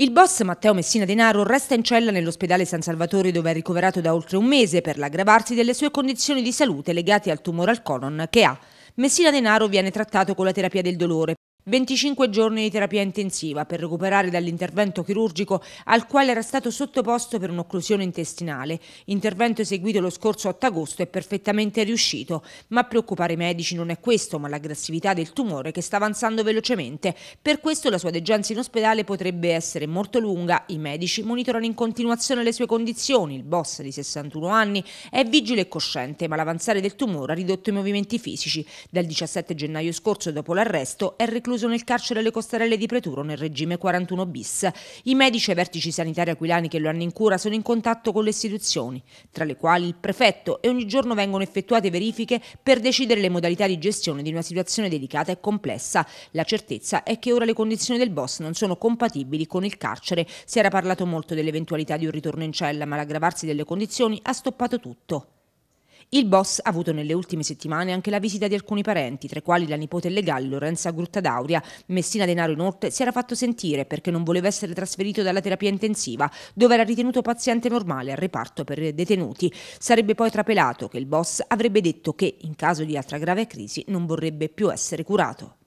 Il boss Matteo Messina Denaro resta in cella nell'ospedale San Salvatore dove è ricoverato da oltre un mese per l'aggravarsi delle sue condizioni di salute legate al tumore al colon che ha. Messina Denaro viene trattato con la terapia del dolore 25 giorni di terapia intensiva per recuperare dall'intervento chirurgico al quale era stato sottoposto per un'occlusione intestinale, intervento eseguito lo scorso 8 agosto è perfettamente riuscito, ma a preoccupare i medici non è questo, ma l'aggressività del tumore che sta avanzando velocemente. Per questo la sua degenza in ospedale potrebbe essere molto lunga, i medici monitorano in continuazione le sue condizioni, il boss di 61 anni è vigile e cosciente, ma l'avanzare del tumore ha ridotto i movimenti fisici. Dal 17 gennaio scorso, dopo l'arresto, è recluso recluso nel carcere Le Costarelle di Preturo nel regime 41 bis. I medici e vertici sanitari aquilani che lo hanno in cura sono in contatto con le istituzioni, tra le quali il prefetto, e ogni giorno vengono effettuate verifiche per decidere le modalità di gestione di una situazione delicata e complessa. La certezza è che ora le condizioni del boss non sono compatibili con il carcere. Si era parlato molto dell'eventualità di un ritorno in cella, ma l'aggravarsi delle condizioni ha stoppato tutto. Il boss ha avuto nelle ultime settimane anche la visita di alcuni parenti, tra i quali la nipote legale Lorenza Gruttadauria. Messina Denaro inoltre si era fatto sentire perché non voleva essere trasferito dalla terapia intensiva, dove era ritenuto paziente normale al reparto per detenuti. Sarebbe poi trapelato che il boss avrebbe detto che, in caso di altra grave crisi, non vorrebbe più essere curato.